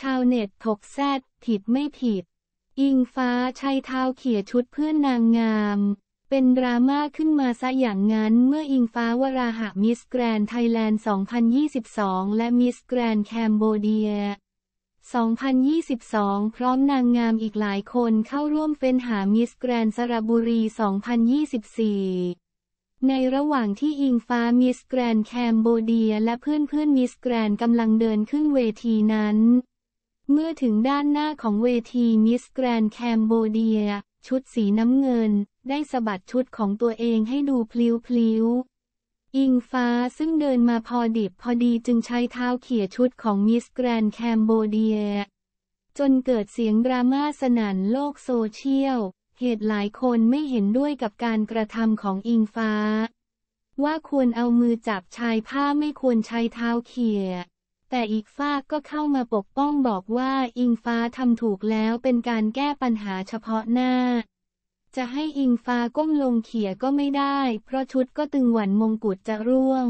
ชาวเน็ต ถกแซด ผิดไม่ผิด อิงฟ้า ชัยเท้าเขี่ยชุดเพื่อนนางงาม เป็นดราม่าขึ้นมาซะอย่างนั้น เมื่ออิงฟ้าวราหะมิสแกรนไทยแลนด์ 2022 และมิสแกรนแคมโบเดีย2022 พร้อมนางงามอีกหลายคนเข้าร่วมเฟ้นหา มิสแกรนสระบุรี 2024 ในระหว่างที่อิงฟ้ามิสแกรนแคมโบเดียและเพื่อนเพื่อนมิสแกรนกำลังเดินขึ้นเวทีนั้นเมื่อถึงด้านหน้าของเวทีมิสแกรนแคมโบเดีย ชุดสีน้ำเงิน ได้สะบัดชุดของตัวเองให้ดูพลิ้วพลิ้วอิงฟ้าซึ่งเดินมาพอดิบพอดีจึงใช้เท้าเขี่ยชุดของมิสแกรนแคมโบเดีย จนเกิดเสียงดราม่าสนั่นโลกโซเชียลเหตุหลายคนไม่เห็นด้วยกับการกระทำของอิงฟ้า ว่าควรเอามือจับชายผ้าไม่ควรใช้เท้าเขี่ยแต่อีกฝากก็เข้ามาปกป้องบอกว่าอิงฟ้าทำถูกแล้วเป็นการแก้ปัญหาเฉพาะหน้า จะให้อิงฟ้าก้มลงเขี่ยก็ไม่ได้ เพราะชุดก็ตึงหวันมงกุฎจะร่วง